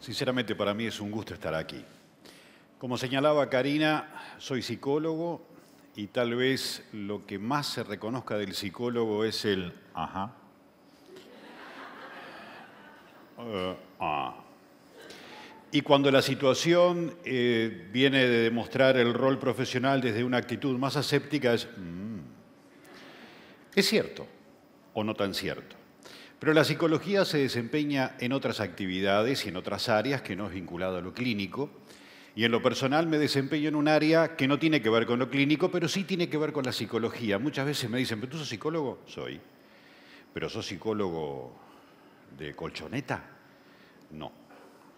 Sinceramente para mí es un gusto estar aquí. Como señalaba Karina, soy psicólogo y tal vez lo que más se reconozca del psicólogo es el ajá. Uh, ah. Y cuando la situación eh, viene de demostrar el rol profesional desde una actitud más aséptica es, mm". es cierto o no tan cierto. Pero la psicología se desempeña en otras actividades y en otras áreas que no es vinculada a lo clínico. Y en lo personal me desempeño en un área que no tiene que ver con lo clínico, pero sí tiene que ver con la psicología. Muchas veces me dicen, ¿pero tú sos psicólogo? Soy. ¿Pero sos psicólogo de colchoneta? No,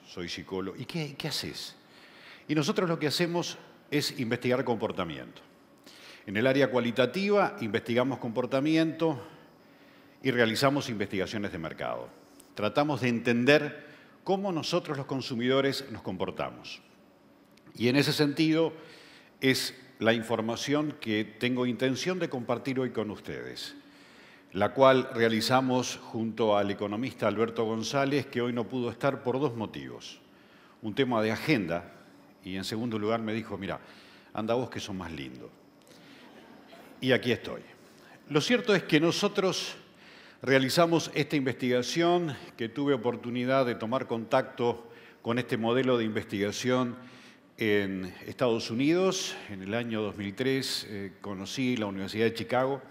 soy psicólogo. ¿Y qué haces? Y nosotros lo que hacemos es investigar comportamiento. En el área cualitativa investigamos comportamiento, y realizamos investigaciones de mercado. Tratamos de entender cómo nosotros los consumidores nos comportamos. Y en ese sentido es la información que tengo intención de compartir hoy con ustedes, la cual realizamos junto al economista Alberto González, que hoy no pudo estar por dos motivos. Un tema de agenda y en segundo lugar me dijo, mira, anda vos que son más lindo. Y aquí estoy. Lo cierto es que nosotros realizamos esta investigación que tuve oportunidad de tomar contacto con este modelo de investigación en Estados Unidos. En el año 2003 eh, conocí la Universidad de Chicago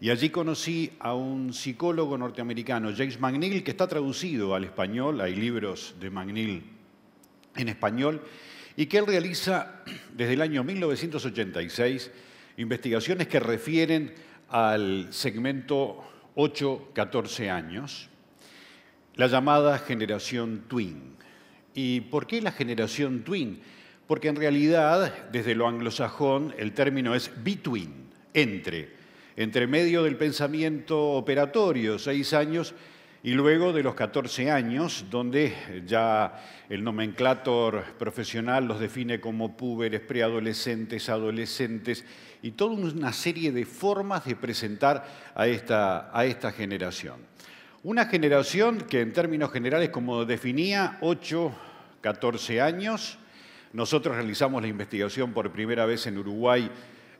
y allí conocí a un psicólogo norteamericano, James McNeil, que está traducido al español, hay libros de McNeil en español, y que él realiza desde el año 1986 investigaciones que refieren al segmento 8, 14 años, la llamada generación twin. ¿Y por qué la generación twin? Porque en realidad, desde lo anglosajón, el término es between, entre, entre medio del pensamiento operatorio, seis años, y luego de los 14 años, donde ya el nomenclator profesional los define como púberes, preadolescentes, adolescentes y toda una serie de formas de presentar a esta, a esta generación. Una generación que en términos generales, como definía, 8, 14 años. Nosotros realizamos la investigación por primera vez en Uruguay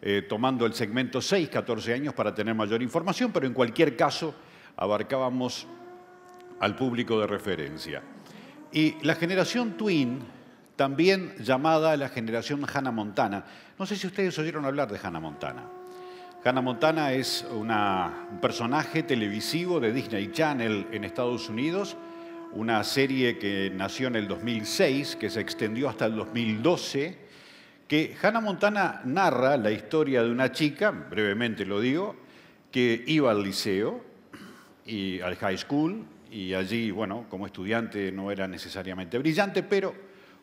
eh, tomando el segmento 6, 14 años para tener mayor información, pero en cualquier caso abarcábamos al público de referencia. Y la generación Twin, también llamada la generación Hannah Montana. No sé si ustedes oyeron hablar de Hannah Montana. Hannah Montana es una, un personaje televisivo de Disney Channel en Estados Unidos, una serie que nació en el 2006, que se extendió hasta el 2012, que Hannah Montana narra la historia de una chica, brevemente lo digo, que iba al liceo y al high school y allí, bueno, como estudiante no era necesariamente brillante, pero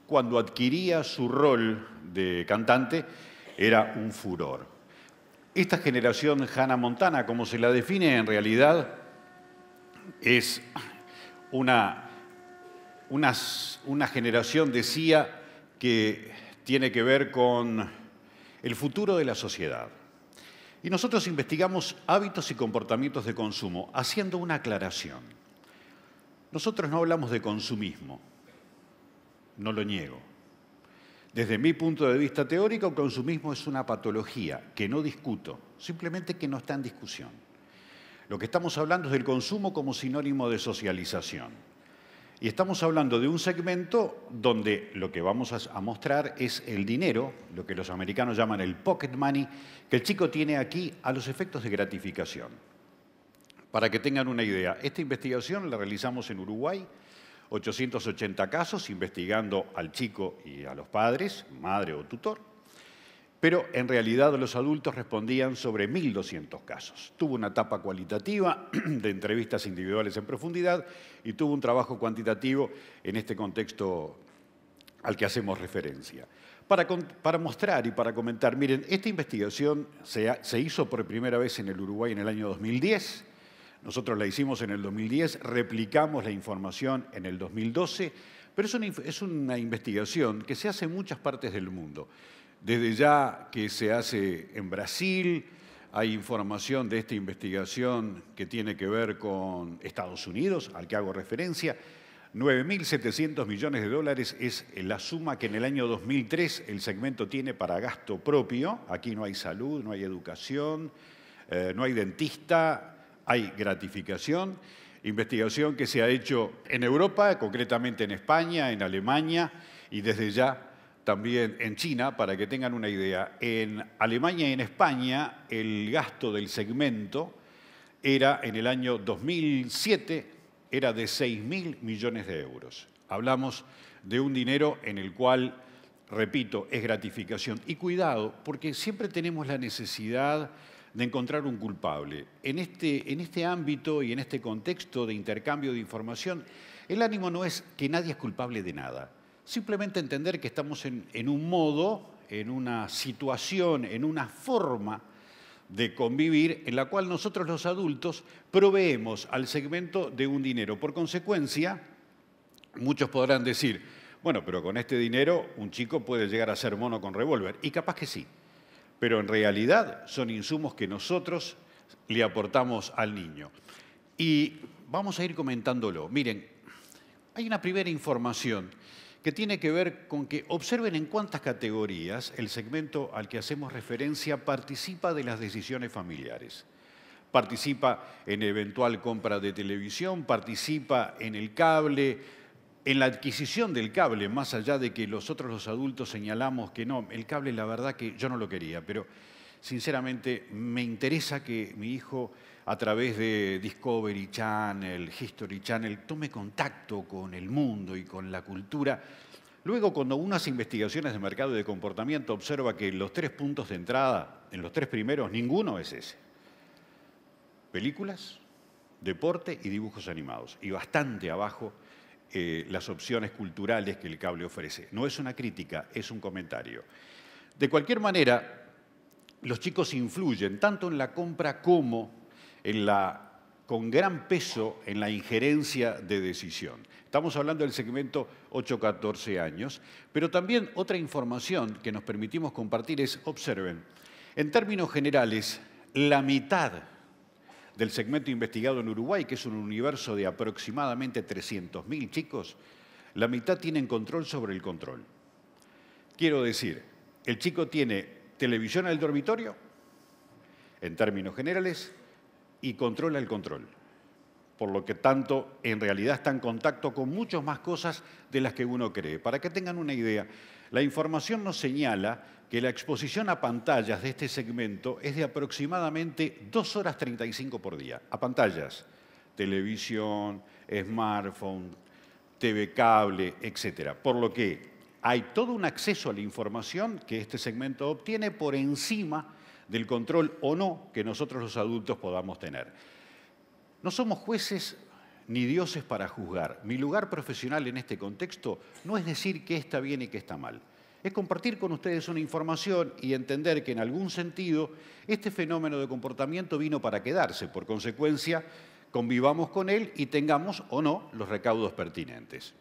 cuando adquiría su rol de cantante era un furor. Esta generación Hannah Montana, como se la define en realidad, es una, generación, decía, que tiene que ver con el futuro de la sociedad. Y nosotros investigamos hábitos y comportamientos de consumo, haciendo una aclaración. Nosotros no hablamos de consumismo, no lo niego. Desde mi punto de vista teórico, el consumismo es una patología que no discuto, simplemente que no está en discusión. Lo que estamos hablando es del consumo como sinónimo de socialización. Y estamos hablando de un segmento donde lo que vamos a mostrar es el dinero, lo que los americanos llaman el pocket money, que el chico tiene aquí a los efectos de gratificación. Para que tengan una idea, esta investigación la realizamos en Uruguay, 880 casos, investigando al chico y a los padres, madre o tutor, pero en realidad los adultos respondían sobre 1.200 casos. Tuvo una etapa cualitativa de entrevistas individuales en profundidad y tuvo un trabajo cuantitativo en este contexto al que hacemos referencia. Para, mostrar y para comentar, miren, esta investigación se, se, hizo por primera vez en el Uruguay en el año 2010 nosotros la hicimos en el 2010, replicamos la información en el 2012, pero es una, es una investigación que se hace en muchas partes del mundo. Desde ya que se hace en Brasil, hay información de esta investigación que tiene que ver con Estados Unidos, al que hago referencia. 9.700 millones de dólares es la suma que en el año 2003 el segmento tiene para gasto propio. Aquí no hay salud, no hay educación, eh, no hay dentista, hay gratificación, investigación que se ha hecho en Europa, concretamente en España, en Alemania y desde ya también en China, para que tengan una idea. En Alemania y en España el gasto del segmento era en el año 2007 era de 6.000 millones de euros. Hablamos de un dinero en el cual, repito, es gratificación. Y cuidado, porque siempre tenemos la necesidad de encontrar un culpable. En este, en este ámbito y en este contexto de intercambio de información, el ánimo no es que nadie es culpable de nada. Simplemente entender que estamos en un modo, en una situación, en una forma de convivir en la cual nosotros los adultos proveemos al segmento de un dinero. Por consecuencia, muchos podrán decir, bueno, pero con este dinero un chico puede llegar a ser mono con revólver. Y capaz que sí pero en realidad son insumos que nosotros le aportamos al niño. Y vamos a ir comentándolo. Miren, hay una primera información que tiene que ver con que observen en cuántas categorías el segmento al que hacemos referencia participa de las decisiones familiares. Participa en eventual compra de televisión, participa en el cable, en la adquisición del cable, más allá de que nosotros los adultos señalamos que no, el cable la verdad que yo no lo quería, pero sinceramente me interesa que mi hijo a través de Discovery Channel, History Channel, tome contacto con el mundo y con la cultura. Luego, cuando unas investigaciones de mercado y de comportamiento observa que los tres puntos de entrada, en los tres primeros, ninguno es ese. Películas, deporte y dibujos animados. Y bastante abajo eh, las opciones culturales que el cable ofrece. No es una crítica, es un comentario. De cualquier manera, los chicos influyen tanto en la compra como en la con gran peso en la injerencia de decisión. Estamos hablando del segmento 8-14 años, pero también otra información que nos permitimos compartir es, observen, en términos generales, la mitad del segmento investigado en Uruguay, que es un universo de aproximadamente 300.000 chicos, la mitad tienen control sobre el control. Quiero decir, el chico tiene televisión en el dormitorio, en términos generales, y controla el control. Por lo que tanto, en realidad está en contacto con muchas más cosas de las que uno cree. Para que tengan una idea, la información nos señala que la exposición a pantallas de este segmento es de aproximadamente 2 horas 35 por día, a pantallas, televisión, smartphone, TV cable, etc. Por lo que hay todo un acceso a la información que este segmento obtiene por encima del control o no que nosotros los adultos podamos tener. No somos jueces ni dioses para juzgar. Mi lugar profesional en este contexto no es decir qué está bien y qué está mal. Es compartir con ustedes una información y entender que en algún sentido este fenómeno de comportamiento vino para quedarse. Por consecuencia, convivamos con él y tengamos o no los recaudos pertinentes,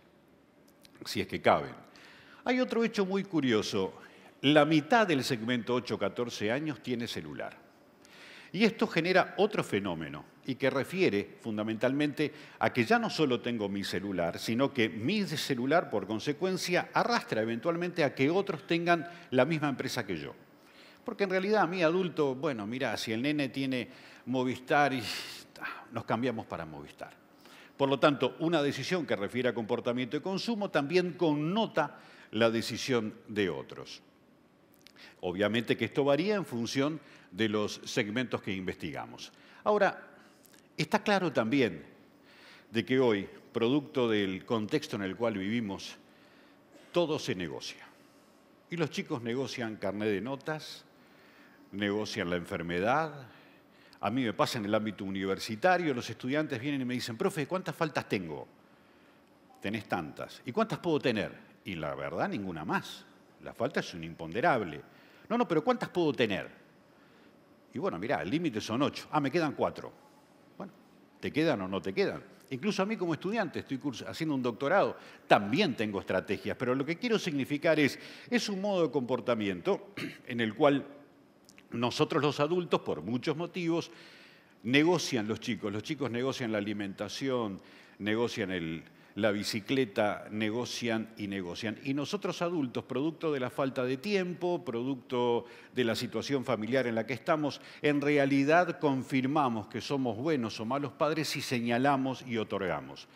si es que caben. Hay otro hecho muy curioso. La mitad del segmento 8-14 años tiene celular. Y esto genera otro fenómeno y que refiere fundamentalmente a que ya no solo tengo mi celular, sino que mi celular, por consecuencia, arrastra eventualmente a que otros tengan la misma empresa que yo. Porque en realidad a mí adulto, bueno, mira, si el nene tiene Movistar, ah, nos cambiamos para Movistar. Por lo tanto, una decisión que refiere a comportamiento de consumo también connota la decisión de otros. Obviamente que esto varía en función de los segmentos que investigamos. Ahora, está claro también de que hoy, producto del contexto en el cual vivimos, todo se negocia. Y los chicos negocian carnet de notas, negocian la enfermedad. A mí me pasa en el ámbito universitario, los estudiantes vienen y me dicen, profe, ¿cuántas faltas tengo? Tenés tantas. ¿Y cuántas puedo tener? Y la verdad, ninguna más. La falta es un imponderable. No, no, pero ¿cuántas puedo tener? Y bueno, mirá, el límite son ocho. Ah, me quedan cuatro. Bueno, ¿te quedan o no te quedan? Incluso a mí como estudiante, estoy haciendo un doctorado, también tengo estrategias, pero lo que quiero significar es, es un modo de comportamiento en el cual nosotros los adultos, por muchos motivos, negocian los chicos, los chicos negocian la alimentación, negocian el, la bicicleta, negocian y negocian. Y nosotros adultos, producto de la falta de tiempo, producto de la situación familiar en la que estamos, en realidad confirmamos que somos buenos o malos padres y señalamos y otorgamos.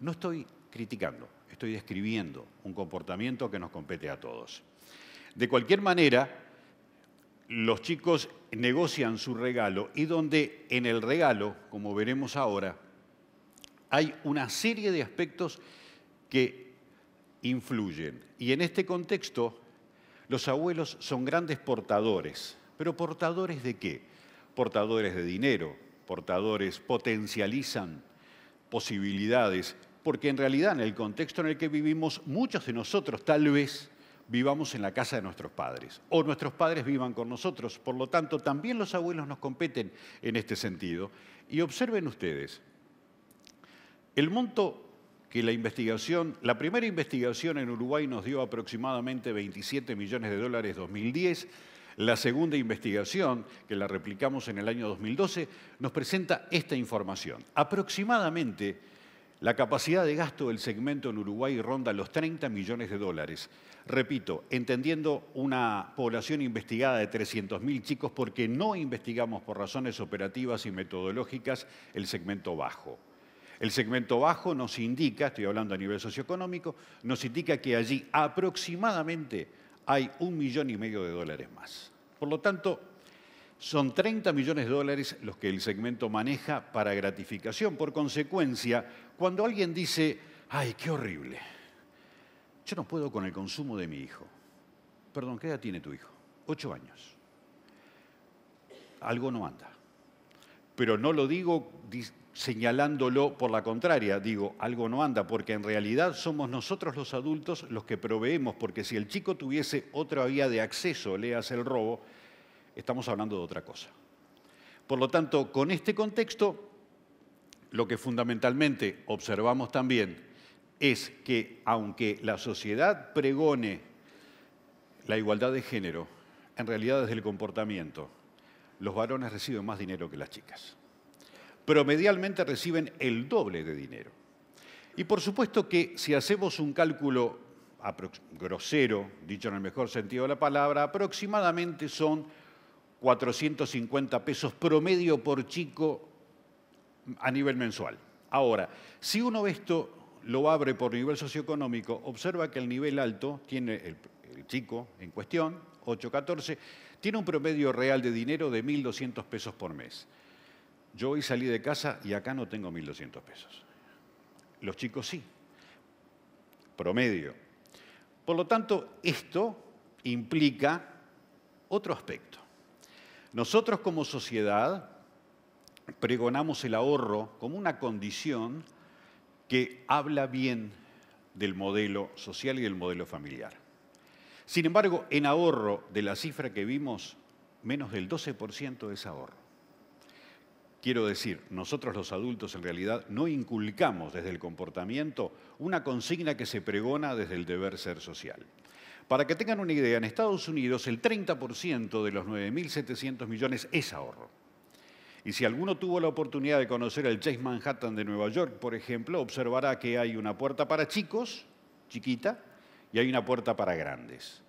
No estoy criticando, estoy describiendo un comportamiento que nos compete a todos. De cualquier manera, los chicos negocian su regalo y donde en el regalo, como veremos ahora, hay una serie de aspectos que influyen. Y en este contexto, los abuelos son grandes portadores. ¿Pero portadores de qué? Portadores de dinero, portadores potencializan posibilidades, porque en realidad en el contexto en el que vivimos, muchos de nosotros tal vez vivamos en la casa de nuestros padres o nuestros padres vivan con nosotros. Por lo tanto, también los abuelos nos competen en este sentido. Y observen ustedes, el monto que la investigación, la primera investigación en Uruguay nos dio aproximadamente 27 millones de dólares 2010, la segunda investigación, que la replicamos en el año 2012, nos presenta esta información. Aproximadamente la capacidad de gasto del segmento en Uruguay ronda los 30 millones de dólares. Repito, entendiendo una población investigada de 300.000 chicos porque no investigamos por razones operativas y metodológicas el segmento bajo. El segmento bajo nos indica, estoy hablando a nivel socioeconómico, nos indica que allí aproximadamente hay un millón y medio de dólares más. Por lo tanto, son 30 millones de dólares los que el segmento maneja para gratificación. Por consecuencia, cuando alguien dice, ay, qué horrible, yo no puedo con el consumo de mi hijo. Perdón, ¿qué edad tiene tu hijo? Ocho años. Algo no anda. Pero no lo digo señalándolo por la contraria, digo, algo no anda, porque en realidad somos nosotros los adultos los que proveemos, porque si el chico tuviese otra vía de acceso, le hace el robo, estamos hablando de otra cosa. Por lo tanto, con este contexto, lo que fundamentalmente observamos también es que aunque la sociedad pregone la igualdad de género, en realidad desde el comportamiento, los varones reciben más dinero que las chicas promedialmente reciben el doble de dinero. Y por supuesto que si hacemos un cálculo grosero, dicho en el mejor sentido de la palabra, aproximadamente son 450 pesos promedio por chico a nivel mensual. Ahora, si uno esto, lo abre por nivel socioeconómico, observa que el nivel alto tiene el, el chico en cuestión, 814, tiene un promedio real de dinero de 1.200 pesos por mes. Yo hoy salí de casa y acá no tengo 1.200 pesos. Los chicos sí. Promedio. Por lo tanto, esto implica otro aspecto. Nosotros como sociedad pregonamos el ahorro como una condición que habla bien del modelo social y del modelo familiar. Sin embargo, en ahorro de la cifra que vimos, menos del 12% es ahorro. Quiero decir, nosotros los adultos en realidad no inculcamos desde el comportamiento una consigna que se pregona desde el deber ser social. Para que tengan una idea, en Estados Unidos el 30% de los 9.700 millones es ahorro. Y si alguno tuvo la oportunidad de conocer el Chase Manhattan de Nueva York, por ejemplo, observará que hay una puerta para chicos, chiquita, y hay una puerta para grandes.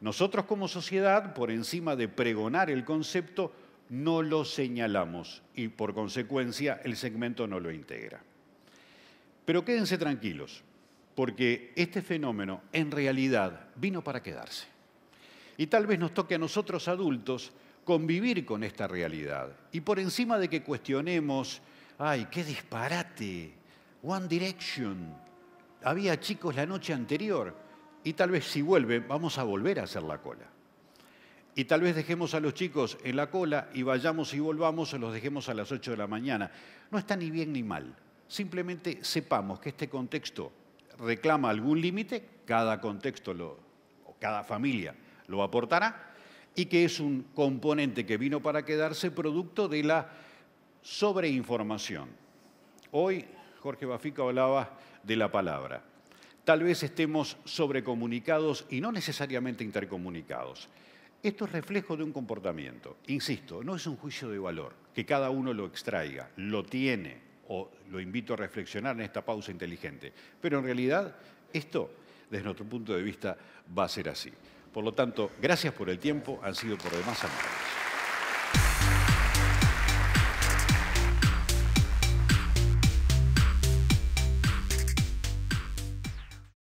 Nosotros como sociedad, por encima de pregonar el concepto, no lo señalamos y por consecuencia el segmento no lo integra. Pero quédense tranquilos, porque este fenómeno en realidad vino para quedarse. Y tal vez nos toque a nosotros adultos convivir con esta realidad. Y por encima de que cuestionemos, ay, qué disparate, One Direction, había chicos la noche anterior, y tal vez si vuelve, vamos a volver a hacer la cola y tal vez dejemos a los chicos en la cola y vayamos y volvamos o los dejemos a las 8 de la mañana. No está ni bien ni mal. Simplemente sepamos que este contexto reclama algún límite, cada contexto lo, o cada familia lo aportará, y que es un componente que vino para quedarse producto de la sobreinformación. Hoy Jorge Bafica hablaba de la palabra. Tal vez estemos sobrecomunicados y no necesariamente intercomunicados. Esto es reflejo de un comportamiento. Insisto, no es un juicio de valor, que cada uno lo extraiga, lo tiene o lo invito a reflexionar en esta pausa inteligente. Pero en realidad esto, desde nuestro punto de vista, va a ser así. Por lo tanto, gracias por el tiempo, han sido por demás amables.